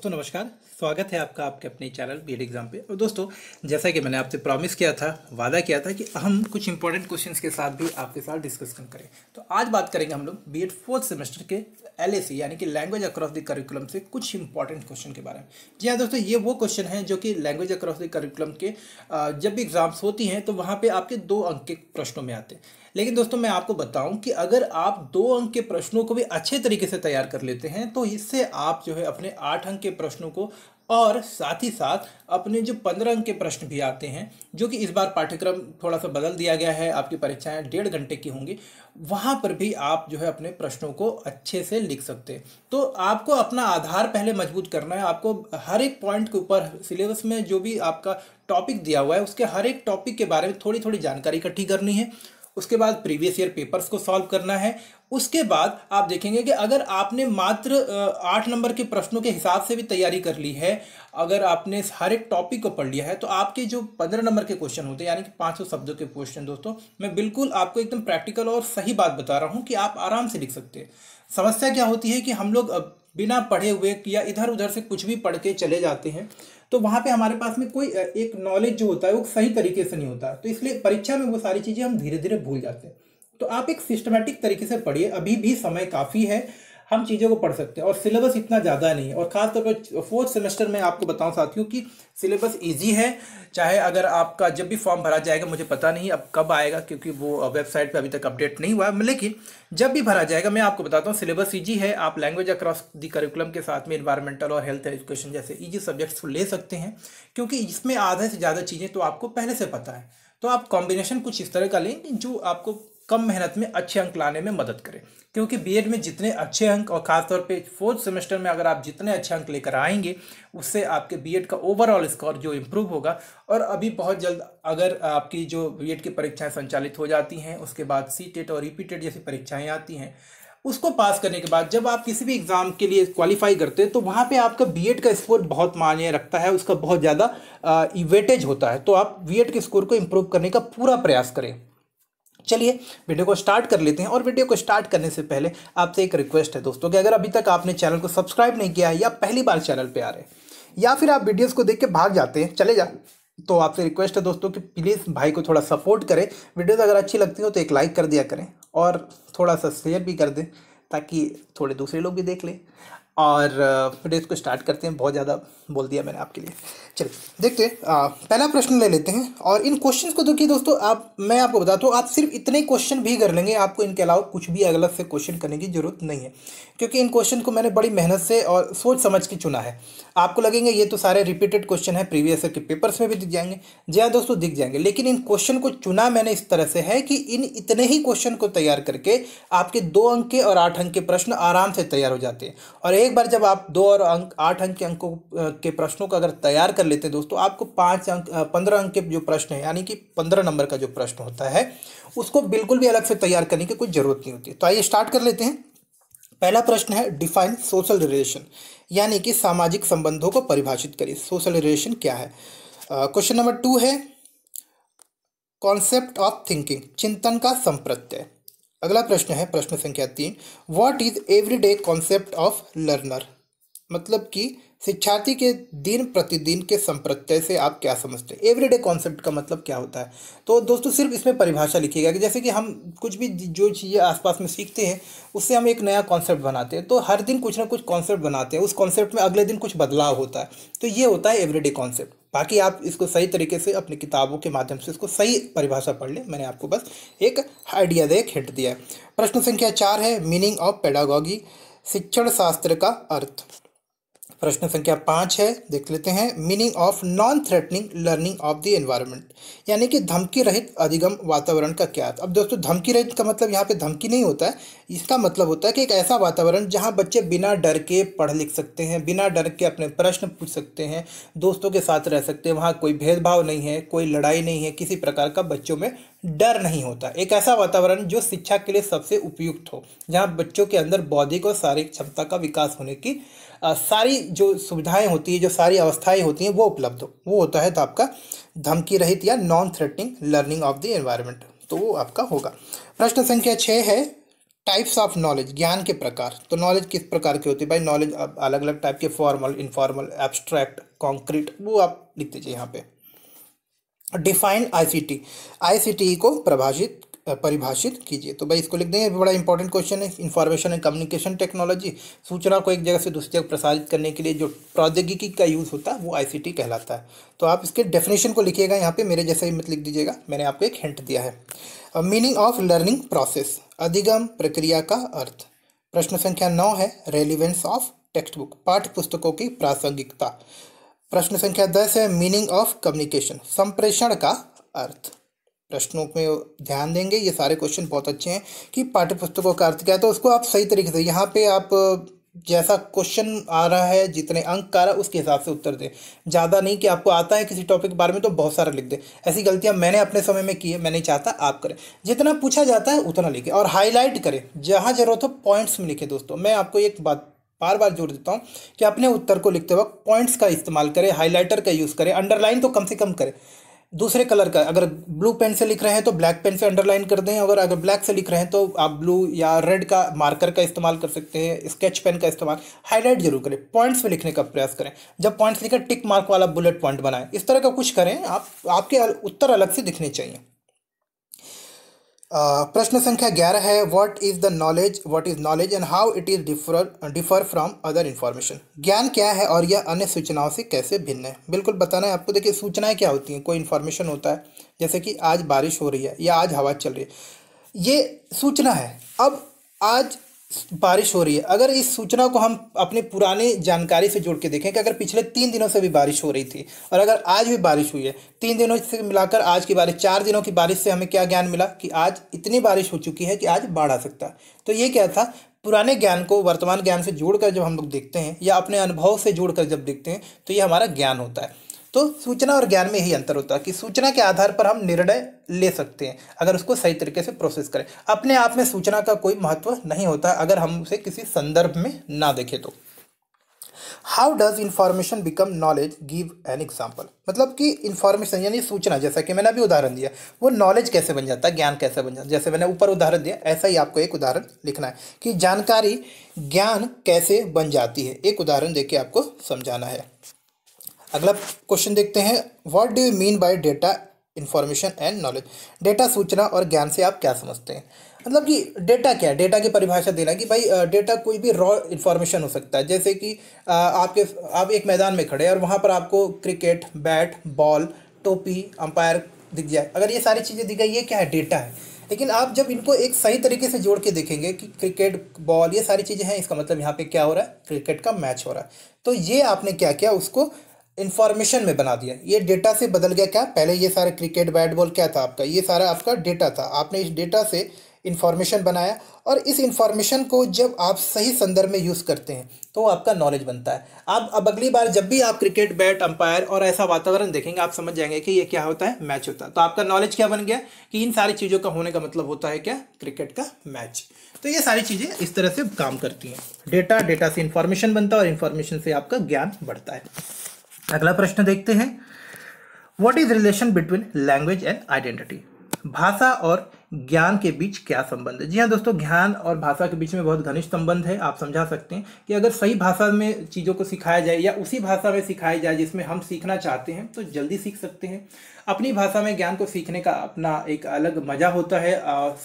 दोस्तों नमस्कार स्वागत है आपका आपके अपने चैनल बी एग्ज़ाम पे और दोस्तों जैसा कि मैंने आपसे प्रॉमिस किया था वादा किया था कि हम कुछ इंपॉर्टेंट क्वेश्चंस के साथ भी आपके साथ डिस्कशन करें तो आज बात करेंगे हम लोग बी एड फोर्थ सेमेस्टर के एल यानी कि लैंग्वेज अक्रॉस द करिकुलम से कुछ इंपॉर्टेंट क्वेश्चन के बारे में जी हाँ दोस्तों ये वो क्वेश्चन है जो कि लैंग्वेज अक्रॉस द करिकुलम के जब भी एग्ज़ाम्स होती हैं तो वहाँ पर आपके दो अंक के प्रश्नों में आते हैं लेकिन दोस्तों मैं आपको बताऊं कि अगर आप दो अंक के प्रश्नों को भी अच्छे तरीके से तैयार कर लेते हैं तो इससे आप जो है अपने आठ अंक के प्रश्नों को और साथ ही साथ अपने जो पंद्रह अंक के प्रश्न भी आते हैं जो कि इस बार पाठ्यक्रम थोड़ा सा बदल दिया गया है आपकी परीक्षाएं डेढ़ घंटे की होंगी वहाँ पर भी आप जो है अपने प्रश्नों को अच्छे से लिख सकते हैं तो आपको अपना आधार पहले मजबूत करना है आपको हर एक पॉइंट के ऊपर सिलेबस में जो भी आपका टॉपिक दिया हुआ है उसके हर एक टॉपिक के बारे में थोड़ी थोड़ी जानकारी इकट्ठी करनी है उसके बाद प्रीवियस ईयर पेपर्स को सॉल्व करना है उसके बाद आप देखेंगे कि अगर आपने मात्र आठ नंबर के प्रश्नों के हिसाब से भी तैयारी कर ली है अगर आपने हर एक टॉपिक को पढ़ लिया है तो आपके जो पंद्रह नंबर के क्वेश्चन होते हैं यानी कि पाँच सौ शब्दों के क्वेश्चन दोस्तों मैं बिल्कुल आपको एकदम प्रैक्टिकल और सही बात बता रहा हूँ कि आप आराम से लिख सकते हैं समस्या क्या होती है कि हम लोग बिना पढ़े हुए या इधर उधर से कुछ भी पढ़ के चले जाते हैं तो वहाँ पे हमारे पास में कोई एक नॉलेज जो होता है वो सही तरीके से नहीं होता तो इसलिए परीक्षा में वो सारी चीज़ें हम धीरे धीरे भूल जाते हैं तो आप एक सिस्टमेटिक तरीके से पढ़िए अभी भी समय काफ़ी है हम चीज़ों को पढ़ सकते हैं और सिलेबस इतना ज़्यादा नहीं है और ख़ासतौर पर फोर्थ सेमेस्टर में आपको बताऊं साथियों कि सिलेबस इजी है चाहे अगर आपका जब भी फॉर्म भरा जाएगा मुझे पता नहीं अब कब आएगा क्योंकि वो वेबसाइट पर अभी तक अपडेट नहीं हुआ लेकिन जब भी भरा जाएगा मैं आपको बताता हूँ सिलेबस ईजी है आप लैंग्वेज अक्रॉस दी करिकुलम के साथ में इन्वायरमेंटल और हेल्थ एजुकेशन जैसे ईजी सब्जेक्ट्स को ले सकते हैं क्योंकि इसमें आधे से ज़्यादा चीज़ें तो आपको पहले से पता है तो आप कॉम्बिनेशन कुछ इस तरह का लें जो आपको कम मेहनत में अच्छे अंक लाने में मदद करे क्योंकि बी में जितने अच्छे अंक और ख़ासतौर पे फोर्थ सेमेस्टर में अगर आप जितने अच्छे अंक लेकर आएंगे उससे आपके बी का ओवरऑल स्कोर जो इम्प्रूव होगा और अभी बहुत जल्द अगर आपकी जो बी की परीक्षाएं संचालित हो जाती हैं उसके बाद सी टेट और रिपीटेड e जैसी परीक्षाएँ आती हैं उसको पास करने के बाद जब आप किसी भी एग्ज़ाम के लिए क्वालिफाई करते हैं तो वहाँ पे आपका बीएड का स्कोर बहुत मान्य रखता है उसका बहुत ज़्यादा वेटेज होता है तो आप बीएड के स्कोर को इम्प्रूव करने का पूरा प्रयास करें चलिए वीडियो को स्टार्ट कर लेते हैं और वीडियो को स्टार्ट करने से पहले आपसे एक रिक्वेस्ट है दोस्तों कि अगर अभी तक आपने चैनल को सब्सक्राइब नहीं किया है या पहली बार चैनल पर आ रहे हैं या फिर आप वीडियोस को देख के भाग जाते हैं चले जाते तो आपसे रिक्वेस्ट है दोस्तों कि प्लीज़ भाई को थोड़ा सपोर्ट करें वीडियोज़ अगर अच्छी लगती हो तो एक लाइक कर दिया करें और थोड़ा सा शेयर भी कर दें ताकि थोड़े दूसरे लोग भी देख लें और फिर को स्टार्ट करते हैं बहुत ज़्यादा बोल दिया मैंने आपके लिए चलिए देखते हैं पहला प्रश्न ले लेते हैं और इन क्वेश्चंस को देखिए दोस्तों आप मैं आपको बताता हूँ आप सिर्फ इतने क्वेश्चन भी कर लेंगे आपको इनके अलावा कुछ भी अलग से क्वेश्चन करने की ज़रूरत नहीं है क्योंकि इन क्वेश्चन को मैंने बड़ी मेहनत से और सोच समझ के चुना है आपको लगेंगे ये तो सारे रिपीटेड क्वेश्चन है प्रीवियस ईयर के पेपर्स में भी दिख जाएंगे जी हाँ दोस्तों दिख जाएंगे लेकिन इन क्वेश्चन को चुना मैंने इस तरह से है कि इन इतने ही क्वेश्चन को तैयार करके आपके दो अंक के और आठ अंक के प्रश्न आराम से तैयार हो जाते हैं और एक बार जब आप दो और अंक आठ अंक के अंकों के प्रश्नों को अगर तैयार कर लेते हैं दोस्तों आपको पाँच अंक पंद्रह अंक के जो प्रश्न है यानी कि पंद्रह नंबर का जो प्रश्न होता है उसको बिल्कुल भी अलग से तैयार करने की कोई ज़रूरत नहीं होती तो आइए स्टार्ट कर लेते हैं पहला प्रश्न है डिफाइन सोशल रिलेशन यानी कि सामाजिक संबंधों को परिभाषित करिए सोशल रिलेशन क्या है क्वेश्चन नंबर टू है कॉन्सेप्ट ऑफ थिंकिंग चिंतन का संप्रत्यय अगला प्रश्न है प्रश्न संख्या तीन what is everyday concept of learner मतलब कि शिक्षार्थी के दिन प्रतिदिन के संप्रत्यय से आप क्या समझते हैं एवरीडे कॉन्सेप्ट का मतलब क्या होता है तो दोस्तों सिर्फ इसमें परिभाषा लिखिएगा कि जैसे कि हम कुछ भी जो चीज़ें आसपास में सीखते हैं उससे हम एक नया कॉन्सेप्ट बनाते हैं तो हर दिन कुछ ना कुछ कॉन्सेप्ट बनाते हैं उस कॉन्सेप्ट में अगले दिन कुछ बदलाव होता है तो ये होता है एवरीडे कॉन्सेप्ट बाकी आप इसको सही तरीके से अपनी किताबों के माध्यम से इसको सही परिभाषा पढ़ लें मैंने आपको बस एक आइडिया दे हिट हिंट दिया प्रश्न संख्या चार है मीनिंग ऑफ पेडागॉगी शिक्षण शास्त्र का अर्थ प्रश्न संख्या पाँच है देख लेते हैं meaning of non threatening learning of the environment यानी कि धमकी रहित अधिगम वातावरण का क्या अब दोस्तों धमकी रहित का मतलब यहाँ पे धमकी नहीं होता है इसका मतलब होता है कि एक ऐसा वातावरण जहाँ बच्चे बिना डर के पढ़ लिख सकते हैं बिना डर के अपने प्रश्न पूछ सकते हैं दोस्तों के साथ रह सकते हैं वहाँ कोई भेदभाव नहीं है कोई लड़ाई नहीं है किसी प्रकार का बच्चों में डर नहीं होता एक ऐसा वातावरण जो शिक्षा के लिए सबसे उपयुक्त हो जहाँ बच्चों के अंदर बौद्धिक और शारीरिक क्षमता का विकास होने की सारी जो सुविधाएं होती है जो सारी अवस्थाएं होती हैं वो उपलब्ध हो वो होता है तो आपका धमकी रहित या non threatening learning of the environment तो वो आपका होगा प्रश्न संख्या छः है टाइप्स ऑफ नॉलेज ज्ञान के प्रकार तो नॉलेज किस प्रकार के होते हैं भाई नॉलेज अलग अलग टाइप के फॉर्मल इनफॉर्मल एब्स्ट्रैक्ट कॉन्क्रीट वो आप लिख दीजिए यहाँ पे डिफाइन आईसीटी आईसीटी को परिभाषित परिभाषित कीजिए तो भाई इसको लिख देंगे बड़ा इंपॉर्टेंट क्वेश्चन है इन्फॉर्मेशन एंड कम्युनिकेशन टेक्नोलॉजी सूचना को एक जगह से दूसरी जगह प्रसारित करने के लिए जो प्रौद्योगिकी का यूज़ होता है वो आई कहलाता है तो आप इसके डेफिनेशन को लिखिएगा यहाँ पर मेरे जैसे ही मत लिख दीजिएगा मैंने आपको एक हिंट दिया है मीनिंग ऑफ लर्निंग प्रोसेस अधिगम प्रक्रिया का अर्थ प्रश्न संख्या नौ है रेलिवेंस ऑफ टेक्स्ट बुक पाठ्य पुस्तकों की प्रासंगिकता प्रश्न संख्या दस है मीनिंग ऑफ कम्युनिकेशन संप्रेषण का अर्थ प्रश्नों में ध्यान देंगे ये सारे क्वेश्चन बहुत अच्छे हैं कि पाठ्य पुस्तकों का अर्थ क्या है तो उसको आप सही तरीके से यहाँ पे आप जैसा क्वेश्चन आ रहा है जितने अंक आ रहा है उसके हिसाब से उत्तर दें ज़्यादा नहीं कि आपको आता है किसी टॉपिक के बारे में तो बहुत सारा लिख दें ऐसी गलतियाँ मैंने अपने समय में की है मैं नहीं चाहता आप करें जितना पूछा जाता है उतना लिखें और हाईलाइट करें जहाँ ज़रूरत हो पॉइंट्स में लिखें दोस्तों मैं आपको एक बात बार बार जोड़ देता हूँ कि अपने उत्तर को लिखते वक्त पॉइंट्स का इस्तेमाल करें हाईलाइटर का यूज़ करें अंडरलाइन तो कम से कम करें दूसरे कलर का अगर ब्लू पेन से लिख रहे हैं तो ब्लैक पेन से अंडरलाइन कर दें अगर अगर ब्लैक से लिख रहे हैं तो आप ब्लू या रेड का मार्कर का इस्तेमाल कर सकते हैं स्केच पेन का इस्तेमाल हाईलाइट जरूर करें पॉइंट्स में लिखने का प्रयास करें जब पॉइंट्स लिखें टिक मार्क वाला बुलेट पॉइंट बनाएं इस तरह का कुछ करें आप आपके उत्तर अलग से दिखने चाहिए Uh, प्रश्न संख्या ग्यारह है what is the knowledge what is knowledge and how it is differ differ from other information ज्ञान क्या है और यह अन्य सूचनाओं से कैसे भिन्न है बिल्कुल बताना है आपको देखिए सूचनाएं क्या होती हैं कोई इन्फॉर्मेशन होता है जैसे कि आज बारिश हो रही है या आज हवा चल रही है ये सूचना है अब आज बारिश हो रही है अगर इस सूचना को हम अपने पुराने जानकारी से जोड़ के देखें कि अगर पिछले तीन दिनों से भी बारिश हो रही थी और अगर आज भी बारिश हुई है तीन दिनों से मिलाकर आज की बारिश चार दिनों की बारिश से हमें क्या ज्ञान मिला कि आज इतनी बारिश हो चुकी है कि आज बाढ़ आ सकता है तो ये क्या था पुराने ज्ञान को वर्तमान ज्ञान से जोड़कर जब हम लोग देखते हैं या अपने अनुभव से जोड़कर जब देखते हैं तो ये हमारा ज्ञान होता है तो सूचना और ज्ञान में यही अंतर होता है कि सूचना के आधार पर हम निर्णय ले सकते हैं अगर उसको सही तरीके से प्रोसेस करें अपने आप में सूचना का कोई महत्व नहीं होता अगर हम उसे किसी संदर्भ में ना देखें तो how does information become knowledge give an example मतलब कि इन्फॉर्मेशन यानी सूचना जैसा कि मैंने अभी उदाहरण दिया वो नॉलेज कैसे बन जाता है ज्ञान कैसे बन जाता जैसे मैंने ऊपर उदाहरण दिया ऐसा ही आपको एक उदाहरण लिखना है कि जानकारी ज्ञान कैसे बन जाती है एक उदाहरण देके आपको समझाना है अगला क्वेश्चन देखते हैं what do you mean by data information and knowledge data सूचना और ज्ञान से आप क्या समझते हैं मतलब कि डेटा क्या है डेटा की परिभाषा देना कि भाई डेटा कोई भी रॉ इन्फॉर्मेशन हो सकता है जैसे कि आपके आप एक मैदान में खड़े हैं और वहाँ पर आपको क्रिकेट बैट बॉल टोपी अंपायर दिख जाए अगर ये सारी चीज़ें दिख जाए ये क्या है डेटा है लेकिन आप जब इनको एक सही तरीके से जोड़ के देखेंगे कि क्रिकेट बॉल ये सारी चीज़ें हैं इसका मतलब यहाँ पे क्या हो रहा है क्रिकेट का मैच हो रहा है तो ये आपने क्या किया उसको इन्फॉर्मेशन में बना दिया ये डेटा से बदल गया क्या पहले ये सारा क्रिकेट बैट बॉल क्या था आपका ये सारा आपका डेटा था आपने इस डेटा से इन्फॉर्मेशन बनाया और इस इन्फॉर्मेशन को जब आप सही संदर्भ में यूज़ करते हैं तो आपका नॉलेज बनता है आप अब अगली बार जब भी आप क्रिकेट बैट अंपायर और ऐसा वातावरण देखेंगे आप समझ जाएंगे कि ये क्या होता है मैच होता है तो आपका नॉलेज क्या बन गया कि इन सारी चीज़ों का होने का मतलब होता है क्या क्रिकेट का मैच तो ये सारी चीज़ें इस तरह से काम करती हैं डेटा डेटा से इन्फॉर्मेशन बनता है और इन्फॉर्मेशन से आपका ज्ञान बढ़ता है अगला प्रश्न देखते हैं what is relation between language and identity भाषा और ज्ञान के बीच क्या संबंध है जी हाँ दोस्तों ज्ञान और भाषा के बीच में बहुत घनिष्ठ संबंध है आप समझा सकते हैं कि अगर सही भाषा में चीज़ों को सिखाया जाए या उसी भाषा में सिखाया जाए जिसमें हम सीखना चाहते हैं तो जल्दी सीख सकते हैं अपनी भाषा में ज्ञान को सीखने का अपना एक अलग मज़ा होता है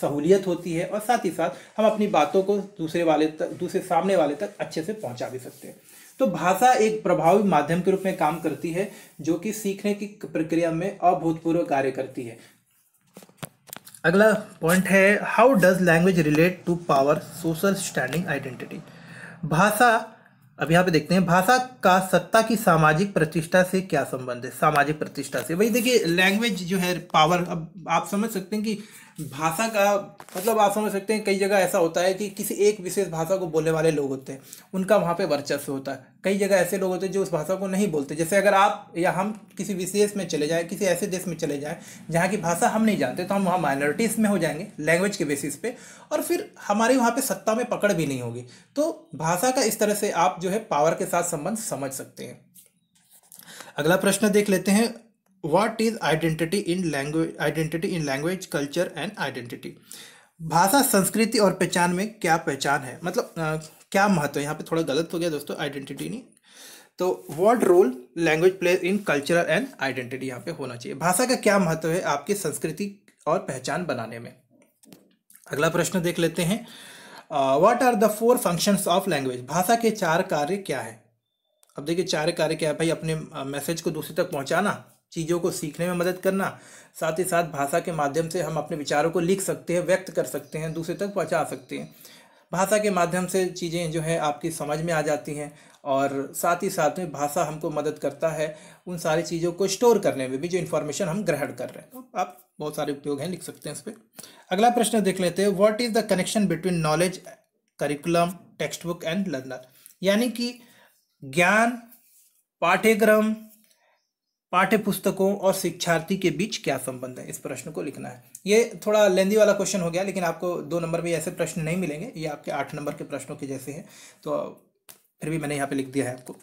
सहूलियत होती है और साथ ही साथ हम अपनी बातों को दूसरे वाले तक दूसरे सामने वाले तक अच्छे से पहुँचा भी सकते हैं तो भाषा एक प्रभावी माध्यम के रूप में काम करती है जो कि सीखने की प्रक्रिया में अभूतपूर्व कार्य करती है अगला पॉइंट है how does language relate to power social standing identity भाषा अब यहाँ पे देखते हैं भाषा का सत्ता की सामाजिक प्रतिष्ठा से क्या संबंध है सामाजिक प्रतिष्ठा से वही देखिए लैंग्वेज जो है पावर अब आप समझ सकते हैं कि भाषा का मतलब आप समझ सकते हैं कई जगह ऐसा होता है कि किसी एक विशेष भाषा को बोलने वाले लोग होते हैं उनका वहाँ पे वर्चस्व होता है कई जगह ऐसे लोग होते हैं जो उस भाषा को नहीं बोलते जैसे अगर आप या हम किसी विशेष में चले जाएँ किसी ऐसे देश में चले जाएँ जहाँ की भाषा हम नहीं जानते तो हम वहाँ माइनॉरिटीज़ में हो जाएंगे लैंग्वेज के बेसिस पे और फिर हमारी वहाँ पर सत्ता में पकड़ भी नहीं होगी तो भाषा का इस तरह से आप जो है पावर के साथ संबंध समझ सकते हैं अगला प्रश्न देख लेते हैं what is identity in language identity in language culture and identity भाषा संस्कृति और पहचान में क्या पहचान है मतलब आ, क्या महत्व है यहाँ पे थोड़ा गलत हो गया दोस्तों आइडेंटिटी नहीं तो what role language play in cultural and identity यहाँ पे होना चाहिए भाषा का क्या महत्व है आपकी संस्कृति और पहचान बनाने में अगला प्रश्न देख लेते हैं what are the four function of language भाषा के चार कार्य क्या है अब देखिए चार कार्य क्या है भाई अपने मैसेज को दूसरे तक पहुंचाना चीज़ों को सीखने में मदद करना साथ ही साथ भाषा के माध्यम से हम अपने विचारों को लिख सकते हैं व्यक्त कर सकते हैं दूसरे तक पहुँचा सकते हैं भाषा के माध्यम से चीज़ें जो है आपकी समझ में आ जाती हैं और साथ ही साथ में भाषा हमको मदद करता है उन सारी चीज़ों को स्टोर करने में भी जो इन्फॉर्मेशन हम ग्रहण कर रहे हैं तो आप बहुत सारे उपयोग हैं लिख सकते हैं इस पर अगला प्रश्न देख लेते हैं what is the connection between knowledge curriculum text book and learner यानी कि ज्ञान पाठ्यक्रम पाठ्य पुस्तकों और शिक्षार्थी के बीच क्या संबंध है इस प्रश्न को लिखना है ये थोड़ा लेंदी वाला क्वेश्चन हो गया लेकिन आपको दो नंबर में ऐसे प्रश्न नहीं मिलेंगे ये आपके आठ नंबर के प्रश्नों के जैसे हैं तो फिर भी मैंने यहाँ पे लिख दिया है आपको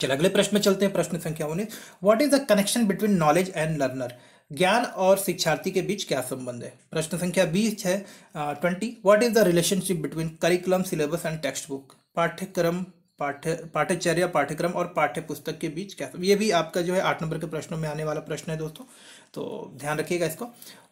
चल अगले प्रश्न में चलते हैं प्रश्न संख्या उन्नीस what is the connection between knowledge and learner ज्ञान और शिक्षार्थी के बीच क्या संबंध है प्रश्न संख्या बीस है twenty what is the relationship between curriculum syllabus and text book पाठ्यक्रम पाठ्य पाठ्यचर्या पाठ्यक्रम और पाठ्य पुस्तक के बीच क्या ये भी आपका जो है आठ नंबर के प्रश्नों में आने वाला प्रश्न है दोस्तों तो ध्यान रखिएगा इसको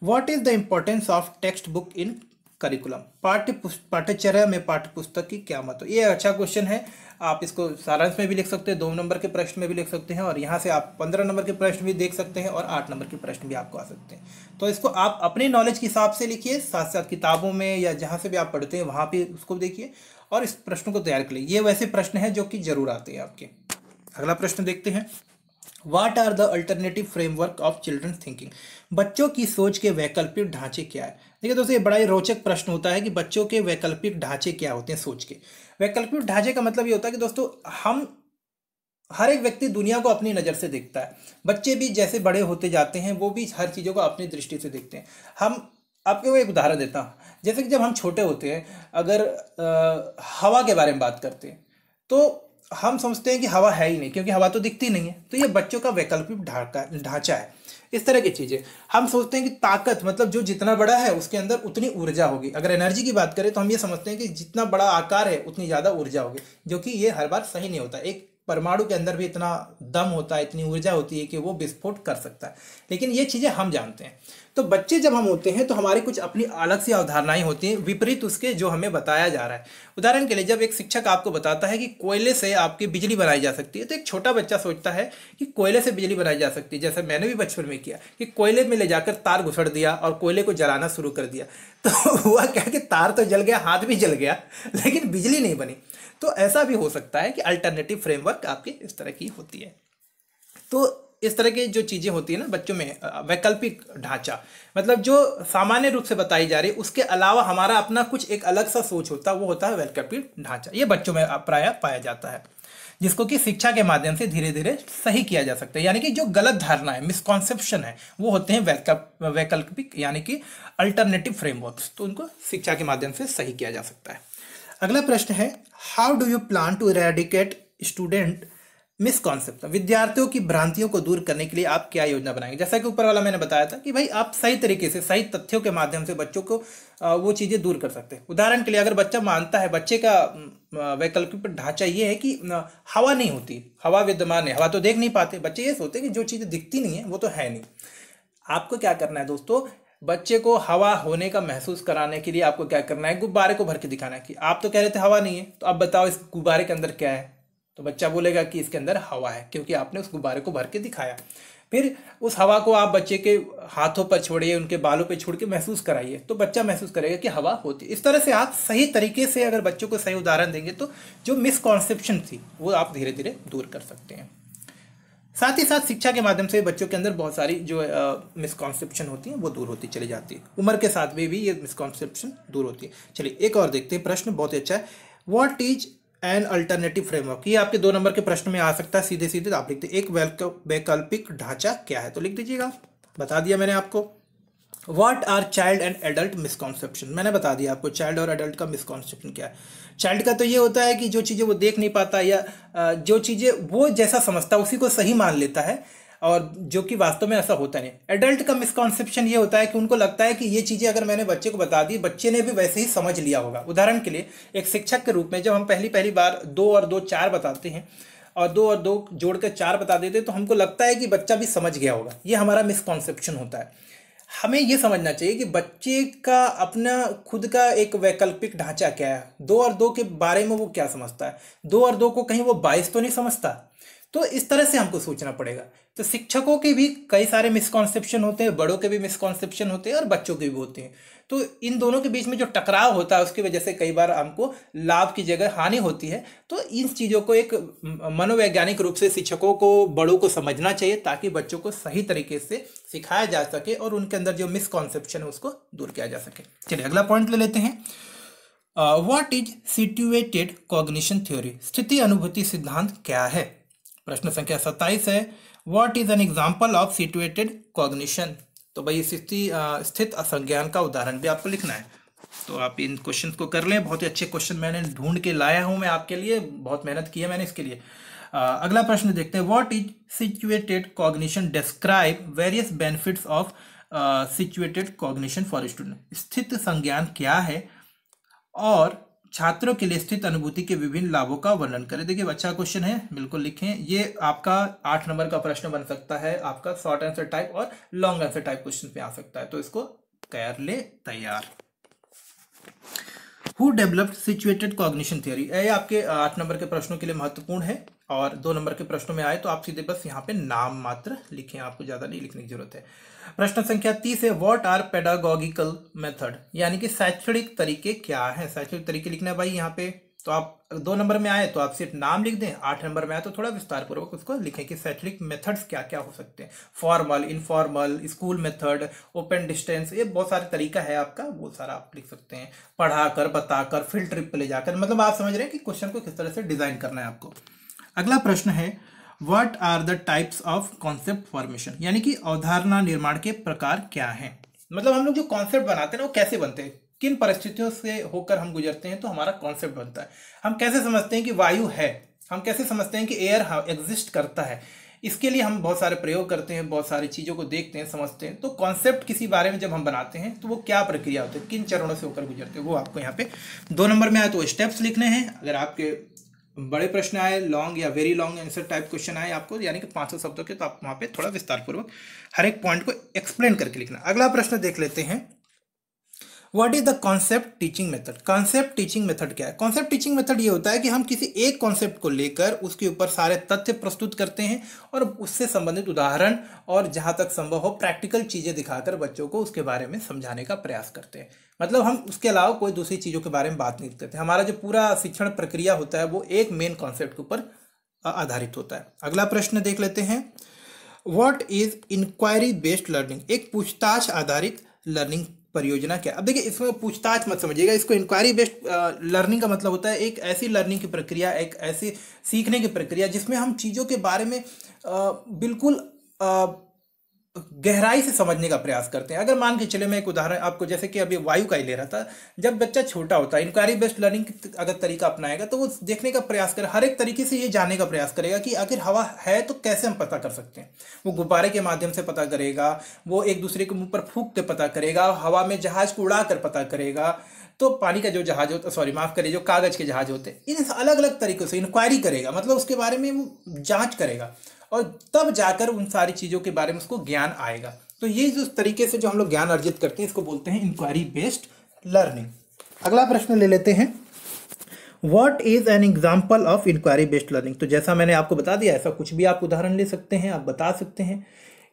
what is the importance of text book in curriculum पाठ्य पाठ्यचर्या में पाठ्य पुस्तक की क्या महत्व ये अच्छा क्वेश्चन है आप इसको सारांश में भी लिख सकते हैं दो नंबर के प्रश्न में भी लिख सकते हैं और यहाँ से आप पंद्रह नंबर के प्रश्न भी देख सकते हैं और आठ नंबर के प्रश्न भी आपको आ सकते हैं तो इसको आप अपने नॉलेज के हिसाब से लिखिए साथ साथ किताबों में या जहाँ से भी आप पढ़ते हैं वहाँ पर उसको देखिए और इस प्रश्न को तैयार कर लें ये वैसे प्रश्न है जो कि जरूर आते हैं आपके अगला प्रश्न देखते हैं what are the alternative framework of children thinking बच्चों की सोच के वैकल्पिक ढांचे क्या है देखिए दोस्तों ये बड़ा ही रोचक प्रश्न होता है कि बच्चों के वैकल्पिक ढांचे क्या होते हैं सोच के वैकल्पिक ढांचे का मतलब ये होता है कि दोस्तों हम हर एक व्यक्ति दुनिया को अपनी नज़र से देखता है बच्चे भी जैसे बड़े होते जाते हैं वो भी हर चीज़ों को अपनी दृष्टि से देखते हैं हम आपके वो एक उदाहरण देता हूँ जैसे कि जब हम छोटे होते हैं अगर आ, हवा के बारे में बात करते हैं तो हम समझते हैं कि हवा है ही नहीं क्योंकि हवा तो दिखती नहीं है तो ये बच्चों का वैकल्पिक ढांचा ढांचा है इस तरह की चीज़ें हम सोचते हैं कि ताकत मतलब जो जितना बड़ा है उसके अंदर उतनी ऊर्जा होगी अगर एनर्जी की बात करें तो हम ये समझते हैं कि जितना बड़ा आकार है उतनी ज़्यादा ऊर्जा होगी जो कि ये हर बार सही नहीं होता एक परमाणु के अंदर भी इतना दम होता है इतनी ऊर्जा होती है कि वो विस्फोट कर सकता है लेकिन ये चीज़ें हम जानते हैं तो बच्चे जब हम होते हैं तो हमारी कुछ अपनी अलग सी अवधारणाएं होती हैं विपरीत उसके जो हमें बताया जा रहा है उदाहरण के लिए जब एक शिक्षक आपको बताता है कि कोयले से आपकी बिजली बनाई जा सकती है तो एक छोटा बच्चा सोचता है कि कोयले से बिजली बनाई जा सकती है जैसे मैंने भी बचपन में किया कि कोयले में ले जाकर तार घुसड़ दिया और कोयले को जलाना शुरू कर दिया तो हुआ क्या कि तार तो जल गया हाथ भी जल गया लेकिन बिजली नहीं बनी तो ऐसा भी हो सकता है कि अल्टरनेटिव फ्रेमवर्क आपकी इस तरह की होती है तो इस तरह की जो चीज़ें होती है ना बच्चों में वैकल्पिक ढांचा मतलब जो सामान्य रूप से बताई जा रही है उसके अलावा हमारा अपना कुछ एक अलग सा सोच होता है वो होता है वैकल्पिक ढांचा ये बच्चों में प्राय पाया जाता है जिसको कि शिक्षा के माध्यम से धीरे धीरे सही किया जा सकता है यानी कि जो गलत धारणा है मिसकॉन्सेप्शन है वो होते हैं वैकल्पिक यानी कि अल्टरनेटिव फ्रेमवर्क तो उनको शिक्षा के माध्यम से सही किया जा सकता है अगला प्रश्न है how do you plan to eradicate student misconception विद्यार्थियों की भ्रांतियों को दूर करने के लिए आप क्या योजना बनाएंगे जैसा कि ऊपर वाला मैंने बताया था कि भाई आप सही तरीके से सही तथ्यों के माध्यम से बच्चों को वो चीज़ें दूर कर सकते हैं उदाहरण के लिए अगर बच्चा मानता है बच्चे का वैकल्पिक ढांचा ये है कि हवा नहीं होती हवा विद्यमान है हवा तो देख नहीं पाते बच्चे ये सोचते कि जो चीज़ें दिखती नहीं है वो तो है नहीं आपको क्या करना है दोस्तों बच्चे को हवा होने का महसूस कराने के लिए आपको क्या करना है गुब्बारे को भर के दिखाना है कि आप तो कह रहे थे हवा नहीं है तो अब बताओ इस गुब्बारे के अंदर क्या है तो बच्चा बोलेगा कि इसके अंदर हवा है क्योंकि आपने उस गुब्बारे को भर के दिखाया फिर उस हवा को आप बच्चे के हाथों पर छोड़िए उनके बालों पर छोड़ के महसूस कराइए तो बच्चा महसूस करेगा कि हवा होती है इस तरह से आप सही तरीके से अगर बच्चों को सही उदाहरण देंगे तो जो मिसकॉन्सेप्शन थी वो आप धीरे धीरे दूर कर सकते हैं साथ ही साथ शिक्षा के माध्यम से बच्चों के अंदर बहुत सारी जो मिसकॉन्सेप्शन होती है वो दूर होती चली जाती है उम्र के साथ में भी ये मिसकॉन्सेप्शन दूर होती है चलिए एक और देखते हैं प्रश्न बहुत ही अच्छा है what is an alternative framework ये आपके दो नंबर के प्रश्न में आ सकता है सीधे सीधे तो आप लिखते एक वैकल्पिक ढांचा क्या है तो लिख दीजिएगा बता दिया मैंने आपको what are child and adult misconception मैंने बता दिया आपको चाइल्ड और एडल्ट का मिसकॉन्सेप्शन क्या है चाइल्ड का तो ये होता है कि जो चीज़ें वो देख नहीं पाता या जो चीज़ें वो जैसा समझता है उसी को सही मान लेता है और जो कि वास्तव में ऐसा होता नहीं एडल्ट का मिसकॉन्सेप्शन ये होता है कि उनको लगता है कि ये चीज़ें अगर मैंने बच्चे को बता दी बच्चे ने भी वैसे ही समझ लिया होगा उदाहरण के लिए एक शिक्षक के रूप में जब हम पहली पहली बार दो और दो चार बताते हैं और दो और दो जोड़ कर चार बता देते हैं तो हमको लगता है कि बच्चा भी समझ गया होगा ये हमारा मिसकॉन्सेप्शन होता है हमें यह समझना चाहिए कि बच्चे का अपना खुद का एक वैकल्पिक ढांचा क्या है दो और दो के बारे में वो क्या समझता है दो और दो को कहीं वो बाइस तो नहीं समझता तो इस तरह से हमको सोचना पड़ेगा तो शिक्षकों के भी कई सारे मिसकॉन्सेप्शन होते हैं बड़ों के भी मिसकॉन्सेप्शन होते हैं और बच्चों के भी होते हैं तो इन दोनों के बीच में जो टकराव होता है उसकी वजह से कई बार हमको लाभ की जगह हानि होती है तो इन चीज़ों को एक मनोवैज्ञानिक रूप से शिक्षकों को बड़ों को समझना चाहिए ताकि बच्चों को सही तरीके से सिखाया जा सके और उनके अंदर जो मिसकॉन्सेप्शन है उसको दूर किया जा सके चलिए अगला पॉइंट ले लेते हैं what is situated cognition theory स्थिति अनुभूति सिद्धांत क्या है प्रश्न संख्या सत्ताईस है what is an example of situated cognition तो भाई स्थिति स्थित असंज्ञान का उदाहरण भी आपको लिखना है तो आप इन क्वेश्चन को कर लें बहुत ही अच्छे क्वेश्चन मैंने ढूंढ के लाया हूँ मैं आपके लिए बहुत मेहनत की है मैंने इसके लिए आ, अगला प्रश्न देखते हैं what is situated cognition describe various benefits of situated cognition for student स्थित संज्ञान क्या है और छात्रों के लिए स्थित अनुभूति के विभिन्न लाभों का वर्णन करें देखिए अच्छा क्वेश्चन है बिल्कुल लिखें ये आपका आठ नंबर का प्रश्न बन सकता है आपका शॉर्ट आंसर टाइप और लॉन्ग आंसर टाइप क्वेश्चन पे आ सकता है तो इसको कर ले तैयार who developed situated cognition theory ये आपके आठ नंबर के प्रश्नों के लिए महत्वपूर्ण है और दो नंबर के प्रश्नों में आए तो आप सीधे बस यहाँ पे नाम मात्र लिखें आपको ज़्यादा नहीं लिखने की जरूरत है प्रश्न संख्या तीस है व्हाट आर पेडागॉगिकल मेथड यानी कि शैक्षणिक तरीके क्या है शैक्षणिक तरीके लिखना है भाई यहाँ पे तो आप दो नंबर में आए तो आप सिर्फ नाम लिख दें आठ नंबर में आए तो थोड़ा विस्तार पूर्वक उसको लिखें कि शैक्षणिक मेथड्स क्या क्या हो सकते हैं formal informal school method open distance ये बहुत सारे तरीका है आपका वो सारा आप लिख सकते हैं पढ़ा कर बताकर फील्ड ट्रिप पर ले जाकर मतलब आप समझ रहे हैं कि क्वेश्चन को किस तरह से डिजाइन करना है आपको अगला प्रश्न है what are the types of concept formation यानी कि अवधारणा निर्माण के प्रकार क्या है मतलब हम लोग जो कॉन्सेप्ट बनाते हैं वो कैसे बनते हैं किन परिस्थितियों से होकर हम गुजरते हैं तो हमारा कॉन्सेप्ट बनता है हम कैसे समझते हैं कि वायु है हम कैसे समझते हैं कि एयर हाँ, एग्जिस्ट करता है इसके लिए हम बहुत सारे प्रयोग करते हैं बहुत सारी चीज़ों को देखते हैं समझते हैं तो कॉन्सेप्ट किसी बारे में जब हम बनाते हैं तो वो क्या प्रक्रिया होती है किन चरणों से होकर गुजरते हैं वो आपको यहाँ पे दो नंबर में आए तो स्टेप्स लिखने हैं अगर आपके बड़े प्रश्न आए लॉन्ग या very long answer type question आए आपको यानी कि पाँच शब्दों के तो आप वहाँ पर थोड़ा विस्तारपूर्वक हर एक पॉइंट को एक्सप्लेन करके लिखना अगला प्रश्न देख लेते हैं what is the concept teaching method concept teaching method क्या है कॉन्सेप्ट टीचिंग मेथड ये होता है कि हम किसी एक कॉन्सेप्ट को लेकर उसके ऊपर सारे तथ्य प्रस्तुत करते हैं और उससे संबंधित उदाहरण और जहाँ तक संभव हो प्रैक्टिकल चीज़ें दिखाकर बच्चों को उसके बारे में समझाने का प्रयास करते हैं मतलब हम उसके अलावा कोई दूसरी चीज़ों के बारे में बात नहीं करते हमारा जो पूरा शिक्षण प्रक्रिया होता है वो एक मेन कॉन्सेप्ट के ऊपर आधारित होता है अगला प्रश्न देख लेते हैं what is inquiry based learning एक पूछताछ आधारित लर्निंग परियोजना क्या अब देखिए इसमें पूछताछ मत समझिएगा इसको इंक्वायरी बेस्ड लर्निंग का मतलब होता है एक ऐसी लर्निंग की प्रक्रिया एक ऐसी सीखने की प्रक्रिया जिसमें हम चीज़ों के बारे में आ, बिल्कुल आ, गहराई से समझने का प्रयास करते हैं अगर मान के चले मैं एक उदाहरण आपको जैसे कि अभी वायु का ही ले रहा था जब बच्चा छोटा होता है इंक्वायरी बेस्ड लर्निंग अगर तरीका अपनाएगा तो वो देखने का प्रयास करे हर एक तरीके से ये जानने का प्रयास करेगा कि आखिर हवा है तो कैसे हम पता कर सकते हैं वो गुब्बारे के माध्यम से पता करेगा वो एक दूसरे के मुँह पर फूक के पता करेगा हवा में जहाज को उड़ा कर पता करेगा तो पानी का जो जहाज होता सॉरी माफ़ करिए जो कागज़ के जहाज होते हैं इन अलग अलग तरीक़ों से इंक्वायरी करेगा मतलब उसके बारे में वो जाँच करेगा और तब जाकर उन सारी चीज़ों के बारे में उसको ज्ञान आएगा तो ये जो तरीके से जो हम लोग ज्ञान अर्जित करते हैं इसको बोलते हैं इंक्वायरी बेस्ड लर्निंग अगला प्रश्न ले लेते हैं what is an example of inquiry based learning तो जैसा मैंने आपको बता दिया ऐसा कुछ भी आप उदाहरण ले सकते हैं आप बता सकते हैं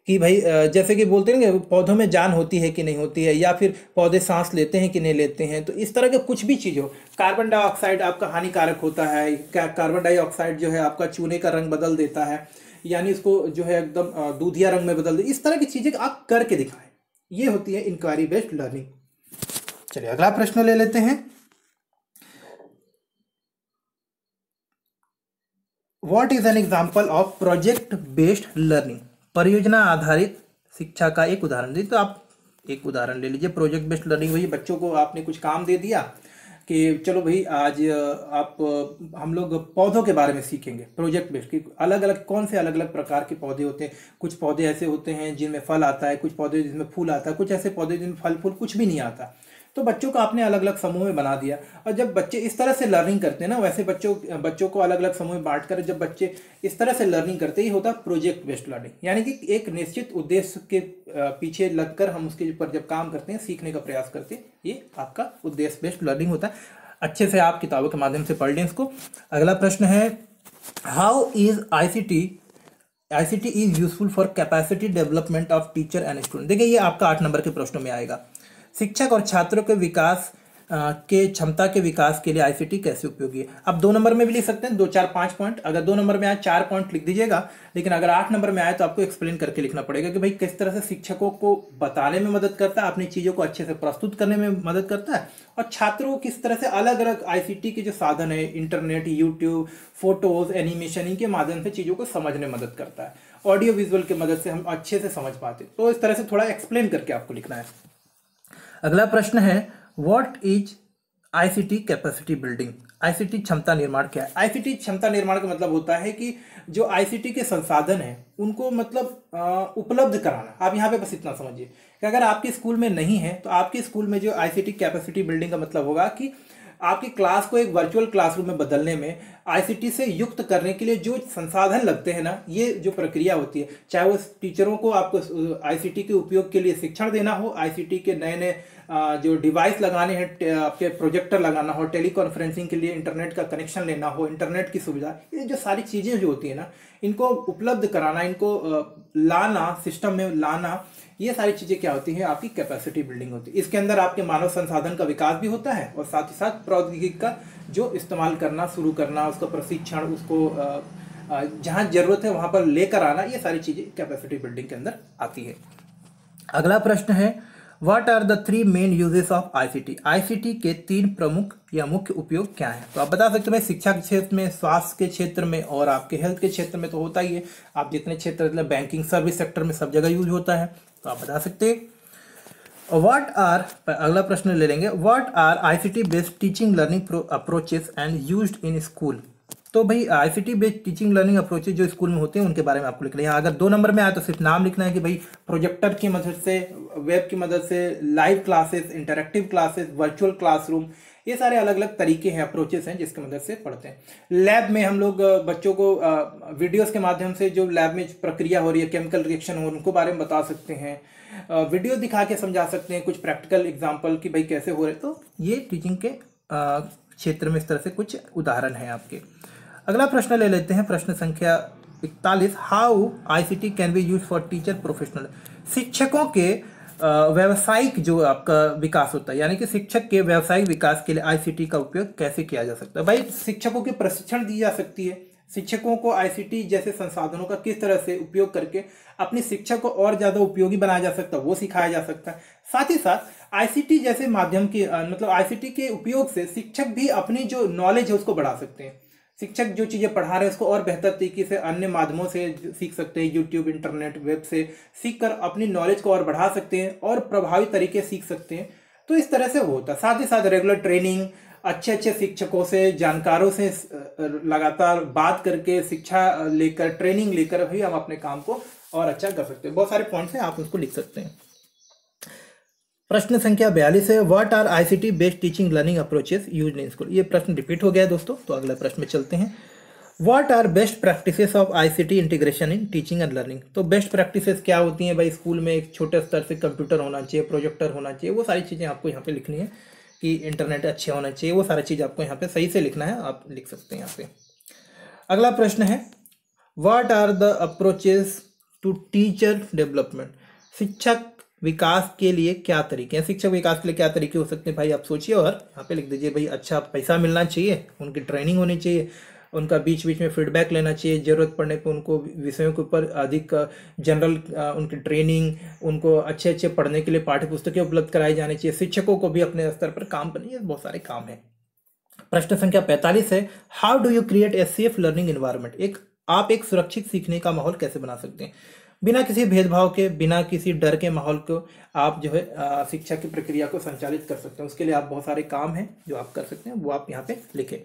कि भाई जैसे कि बोलते हैं ना पौधों में जान होती है कि नहीं होती है या फिर पौधे सांस लेते हैं कि नहीं लेते हैं तो इस तरह के कुछ भी चीज़ हो कार्बन डाइऑक्साइड आपका हानिकारक होता है कार्बन डाइऑक्साइड जो है आपका चूने का रंग बदल देता है यानी इसको जो है एकदम दूधिया रंग में बदल दे इस तरह की चीज़ें आप करके दिखाएं ये होती है इंक्वायरी बेस्ड लर्निंग चलिए अगला प्रश्न ले लेते हैं what is an example of project based learning परियोजना आधारित शिक्षा का एक उदाहरण दी तो आप एक उदाहरण ले लीजिए प्रोजेक्ट बेस्ड लर्निंग वही बच्चों को आपने कुछ काम दे दिया कि चलो भाई आज आप हम लोग पौधों के बारे में सीखेंगे प्रोजेक्ट बेस्ड कि अलग अलग कौन से अलग अलग प्रकार के पौधे होते हैं कुछ पौधे ऐसे होते हैं जिनमें फल आता है कुछ पौधे जिसमें फूल आता है कुछ ऐसे पौधे जिनमें फल फूल कुछ भी नहीं आता तो बच्चों को आपने अलग अलग समूह में बना दिया और जब बच्चे इस तरह से लर्निंग करते हैं ना वैसे बच्चों बच्चों को अलग अलग समूह में बांट कर जब बच्चे इस तरह से लर्निंग करते ही होता प्रोजेक्ट बेस्ड लर्निंग यानी कि एक निश्चित उद्देश्य के पीछे लगकर हम उसके ऊपर जब काम करते हैं सीखने का प्रयास करते हैं ये आपका उद्देश्य बेस्ड लर्निंग होता है अच्छे से आप किताबों के माध्यम से पढ़ लें इसको अगला प्रश्न है how is I C T I C T is useful for capacity development of teacher and student देखिए ये आपका आठ नंबर के प्रश्न में आएगा शिक्षक और छात्रों के विकास के क्षमता के विकास के लिए आईसीटी कैसे उपयोगी है आप दो नंबर में भी लिख सकते हैं दो चार पाँच पॉइंट अगर दो नंबर में आए चार पॉइंट लिख दीजिएगा लेकिन अगर आठ नंबर में आए तो आपको एक्सप्लेन करके लिखना पड़ेगा कि भाई किस तरह से शिक्षकों को बताने में मदद करता है अपनी चीज़ों को अच्छे से प्रस्तुत करने में मदद करता है और छात्रों को किस तरह से अलग अलग आई के जो साधन है इंटरनेट यूट्यूब फोटोज एनिमेशन इनके माध्यम से चीज़ों को समझने में मदद करता है ऑडियो विजुअल की मदद से हम अच्छे से समझ पाते तो इस तरह से थोड़ा एक्सप्लेन करके आपको लिखना है अगला प्रश्न है what is ICT capacity building ICT क्षमता निर्माण क्या है आईसीटी क्षमता निर्माण का मतलब होता है कि जो आईसीटी के संसाधन हैं उनको मतलब उपलब्ध कराना आप यहाँ पे बस इतना समझिए कि अगर आपके स्कूल में नहीं है तो आपके स्कूल में जो आईसीटी कैपेसिटी बिल्डिंग का मतलब होगा कि आपकी क्लास को एक वर्चुअल क्लासरूम में बदलने में आईसीटी से युक्त करने के लिए जो संसाधन लगते हैं ना ये जो प्रक्रिया होती है चाहे वो टीचरों को आपको आईसीटी के उपयोग के लिए शिक्षण देना हो आईसीटी के नए नए जो डिवाइस लगाने हैं आपके प्रोजेक्टर लगाना हो टेली कॉन्फ्रेंसिंग के लिए इंटरनेट का कनेक्शन लेना हो इंटरनेट की सुविधा ये जो सारी चीज़ें जो होती है ना इनको उपलब्ध कराना इनको लाना सिस्टम में लाना ये सारी चीज़ें क्या होती हैं आपकी कैपेसिटी बिल्डिंग होती है इसके अंदर आपके मानव संसाधन का विकास भी होता है और साथ ही साथ प्रौद्योगिकी का जो इस्तेमाल करना शुरू करना उसका प्रशिक्षण उसको जहाँ ज़रूरत है वहाँ पर लेकर आना ये सारी चीज़ें कैपेसिटी बिल्डिंग के अंदर आती है अगला प्रश्न है what are the three main uses of ICT ICT के तीन प्रमुख या मुख्य उपयोग क्या है तो आप बता सकते हैं शिक्षा के क्षेत्र में स्वास्थ्य के क्षेत्र में और आपके हेल्थ के क्षेत्र में तो होता ही है आप जितने क्षेत्र बैंकिंग सर्विस सेक्टर में सब जगह यूज होता है तो आप बता सकते हैं व्हाट आर अगला प्रश्न ले लेंगे what are ICT based teaching learning approaches and use in school तो भाई ICT based teaching learning approaches जो स्कूल में होते हैं उनके बारे में आपको लिखना है अगर दो नंबर में आए तो सिर्फ नाम लिखना है कि भाई प्रोजेक्टर की मदद से वेब की मदद से live classes interactive classes virtual classroom ये सारे अलग अलग तरीके हैं अप्रोचेस हैं जिसके मदद से पढ़ते हैं लैब में हम लोग बच्चों को वीडियोस के माध्यम से जो लैब में प्रक्रिया हो रही है केमिकल रिएक्शन हो उनको बारे में बता सकते हैं वीडियो दिखा के समझा सकते हैं कुछ प्रैक्टिकल एग्जाम्पल कि भाई कैसे हो रहे तो ये टीचिंग के क्षेत्र में इस तरह से कुछ उदाहरण हैं आपके अगला प्रश्न ले लेते हैं प्रश्न संख्या इकतालीस how T can be use for teacher professional शिक्षकों के व्यावसायिक जो आपका विकास होता है यानी कि शिक्षक के व्यावसायिक विकास के लिए आईसीटी का उपयोग कैसे किया जा सकता है भाई शिक्षकों के प्रशिक्षण दी जा सकती है शिक्षकों को आईसीटी जैसे संसाधनों का किस तरह से उपयोग करके अपनी शिक्षा को और ज़्यादा उपयोगी बनाया जा सकता है वो सिखाया जा सकता है साथ ही साथ आईसीटी जैसे माध्यम के मतलब आईसीटी के उपयोग से शिक्षक भी अपनी जो नॉलेज है उसको बढ़ा सकते हैं शिक्षक जो चीज़ें पढ़ा रहे हैं उसको और बेहतर तरीके से अन्य माध्यमों से सीख सकते हैं यूट्यूब इंटरनेट वेब से सीख कर अपनी नॉलेज को और बढ़ा सकते हैं और प्रभावी तरीके सीख सकते हैं तो इस तरह से होता है साथ ही साथ रेगुलर ट्रेनिंग अच्छे अच्छे शिक्षकों से जानकारों से लगातार बात करके शिक्षा लेकर ट्रेनिंग लेकर भी हम अपने काम को और अच्छा कर सकते हैं बहुत सारे पॉइंट्स हैं आप उसको लिख सकते हैं प्रश्न संख्या बयालीस है what are ICT based teaching learning approaches use in school ये प्रश्न रिपीट हो गया दोस्तों तो अगला प्रश्न में चलते हैं what are best practices of ICT integration in teaching and learning तो बेस्ट प्रैक्टिसेस क्या होती हैं भाई स्कूल में एक छोटे स्तर से कंप्यूटर होना चाहिए प्रोजेक्टर होना चाहिए वो सारी चीज़ें आपको यहाँ पे लिखनी है कि इंटरनेट अच्छे होना चाहिए वो सारी चीज़ आपको यहाँ पे सही से लिखना है आप लिख सकते हैं यहाँ पे अगला प्रश्न है what are the approaches to teacher development शिक्षक विकास के लिए क्या तरीके हैं शिक्षक विकास के लिए क्या तरीके हो सकते हैं भाई आप सोचिए और यहाँ पे लिख दीजिए भाई अच्छा पैसा मिलना चाहिए उनकी ट्रेनिंग होनी चाहिए उनका बीच बीच में फीडबैक लेना चाहिए ज़रूरत पड़ने पर उनको विषयों के ऊपर अधिक जनरल उनकी ट्रेनिंग उनको अच्छे अच्छे पढ़ने के लिए पाठ्य पुस्तकें उपलब्ध कराई जानी चाहिए शिक्षकों को भी अपने स्तर पर काम करनी है बहुत सारे काम है प्रश्न संख्या पैंतालीस है how do you create a safe learning environment एक आप एक सुरक्षित सीखने का माहौल कैसे बना सकते हैं बिना किसी भेदभाव के बिना किसी डर के माहौल को आप जो है शिक्षा की प्रक्रिया को संचालित कर सकते हैं उसके लिए आप बहुत सारे काम हैं जो आप कर सकते हैं वो आप यहाँ पे लिखें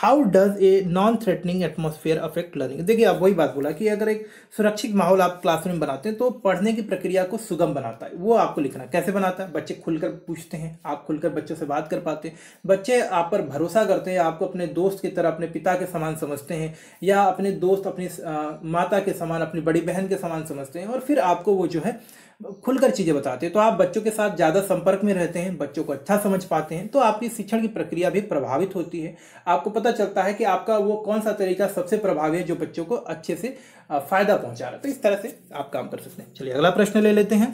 how does a non threatening atmosphere affect learning देखिए आप वही बात बोला कि अगर एक सुरक्षित माहौल आप क्लासरूम बनाते हैं तो पढ़ने की प्रक्रिया को सुगम बनाता है वो आपको लिखना कैसे बनाता है बच्चे खुलकर पूछते हैं आप खुलकर बच्चों से बात कर पाते हैं बच्चे आप पर भरोसा करते हैं आपको अपने दोस्त की तरह अपने पिता के समान समझते हैं या अपने दोस्त अपनी माता के समान अपनी बड़ी बहन के समान समझते हैं और फिर आपको वो जो है खुलकर चीज़ें बताते हैं तो आप बच्चों के साथ ज़्यादा संपर्क में रहते हैं बच्चों को अच्छा समझ पाते हैं तो आपकी शिक्षण की प्रक्रिया भी प्रभावित होती है आपको पता चलता है कि आपका वो कौन सा तरीका सबसे प्रभावी है जो बच्चों को अच्छे से फ़ायदा पहुंचा रहा है तो इस तरह से आप काम कर सकते हैं चलिए अगला प्रश्न ले लेते हैं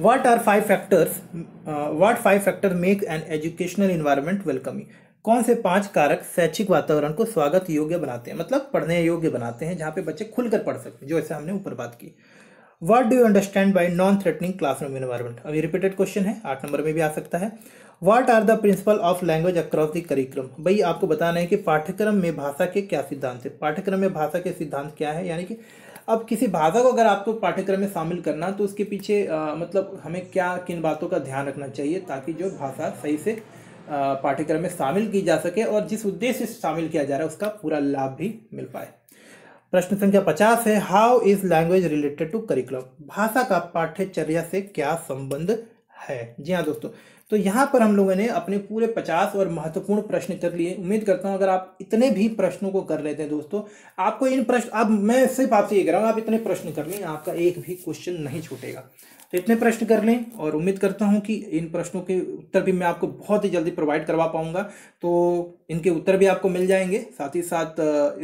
what are five factors what five factor make an educational environment welcoming कौन से पांच कारक शैक्षिक वातावरण को स्वागत योग्य बनाते हैं मतलब पढ़ने योग्य बनाते हैं जहाँ पे बच्चे खुलकर पढ़ सकते हैं जो ऐसे हमने ऊपर बात की what do you understand by non threatening classroom environment अभी रिपीटेड क्वेश्चन है आठ नंबर में भी आ सकता है what are the principle of language across the curriculum भाई आपको बताना है कि पाठ्यक्रम में भाषा के क्या सिद्धांत है पाठ्यक्रम में भाषा के सिद्धांत क्या है यानी कि अब किसी भाषा को अगर आपको पाठ्यक्रम में शामिल करना तो उसके पीछे आ, मतलब हमें क्या किन बातों का ध्यान रखना चाहिए ताकि जो भाषा सही से पाठ्यक्रम में शामिल की जा सके और जिस उद्देश्य से शामिल किया जा रहा है उसका पूरा लाभ भी मिल पाए प्रश्न संख्या पचास है how is language related to curriculum भाषा का पाठ्यचर्या से क्या संबंध है जी हाँ दोस्तों तो यहाँ पर हम लोगों ने अपने पूरे पचास और महत्वपूर्ण प्रश्न कर लिए उम्मीद करता हूँ अगर आप इतने भी प्रश्नों को कर लेते हैं दोस्तों आपको इन प्रश्न अब मैं सिर्फ आपसे ये कह रहा हूँ आप इतने प्रश्न कर लें आपका एक भी क्वेश्चन नहीं छूटेगा तो इतने प्रश्न कर लें और उम्मीद करता हूँ कि इन प्रश्नों के उत्तर भी मैं आपको बहुत ही जल्दी प्रोवाइड करवा पाऊँगा तो इनके उत्तर भी आपको मिल जाएंगे साथ ही साथ